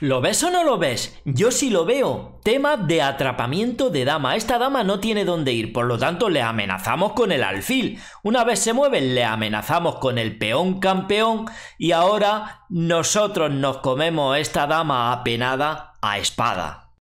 ¿Lo ves o no lo ves? Yo sí lo veo. Tema de atrapamiento de dama. Esta dama no tiene dónde ir, por lo tanto le amenazamos con el alfil. Una vez se mueven, le amenazamos con el peón campeón y ahora nosotros nos comemos esta dama apenada a espada.